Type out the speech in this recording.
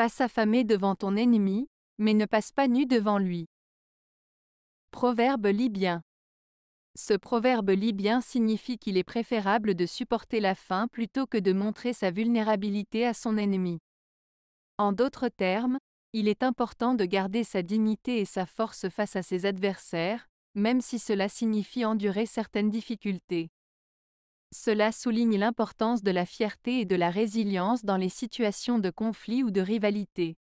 Passe affamé devant ton ennemi, mais ne passe pas nu devant lui. Proverbe libyen. Ce proverbe libyen signifie qu'il est préférable de supporter la faim plutôt que de montrer sa vulnérabilité à son ennemi. En d'autres termes, il est important de garder sa dignité et sa force face à ses adversaires, même si cela signifie endurer certaines difficultés. Cela souligne l'importance de la fierté et de la résilience dans les situations de conflit ou de rivalité.